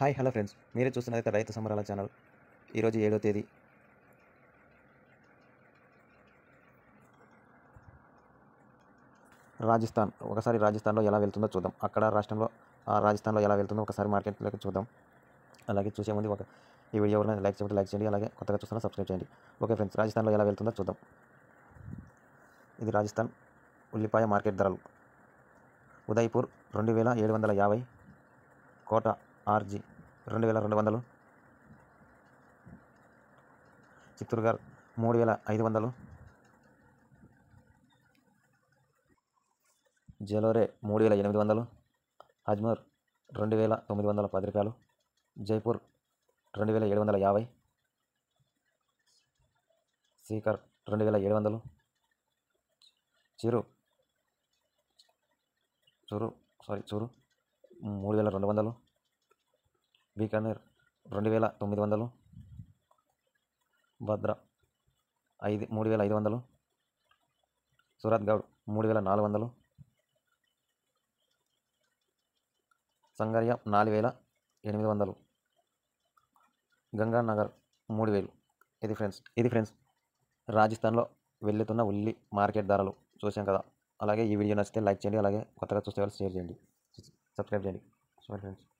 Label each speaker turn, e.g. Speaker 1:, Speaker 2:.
Speaker 1: hi hello friends మీరే చూస్తున్నదైతే రైతు సంబరాల ఛానల్ ఈరోజు ఏడో తేదీ రాజస్థాన్ ఒకసారి రాజస్థాన్లో ఎలా వెళ్తుందో చూద్దాం అక్కడ రాష్ట్రంలో రాజస్థాన్లో ఎలా వెళ్తుందో ఒకసారి మార్కెట్లోకి చూద్దాం అలాగే చూసే ముందు ఒక ఈ వీడియో ఎవరైనా లైక్ చేయండి లైక్ చేయండి అలాగే కొత్తగా చూస్తున్నా సబ్స్క్రైబ్ చేయండి ఓకే ఫ్రెండ్స్ రాజస్థాన్లో ఎలా వెళ్తుందో చూద్దాం ఇది రాజస్థాన్ ఉల్లిపాయ మార్కెట్ ధరలు ఉదయ్పూర్ రెండు వేల ఏడు వందల యాభై కోట ఆర్జీ రెండు వేల రెండు వందలు చిత్తూరు గారు మూడు వేల ఐదు వందలు జలోరే మూడు వేల ఎనిమిది వందలు అజ్మూర్ రెండు వేల తొమ్మిది వందల పది రూపాయలు జైపూర్ రెండు వేల ఏడు వందల యాభై సీకర్ రెండు వేల ఏడు వందలు చిరు చూరు సారీ చూరు మూడు వేల రెండు వందలు బీకానేర్ రెండు వేల తొమ్మిది వందలు భద్ర ఐదు మూడు వేల ఐదు వందలు సూరత్ గౌడ్ మూడు వేల నాలుగు వందలు సంగారియా నాలుగు వేల ఎనిమిది వందలు గంగానగర్ మూడు వేలు ఇది ఫ్రెండ్స్ ఇది ఫ్రెండ్స్ రాజస్థాన్లో వెళ్తున్న ఉల్లి మార్కెట్ ధరలు చూసాం కదా అలాగే ఈ వీడియో నచ్చితే లైక్ చేయండి అలాగే కొత్తగా చూస్తే వాళ్ళు షేర్ చేయండి సబ్స్క్రైబ్ చేయండి సో ఫ్రెండ్స్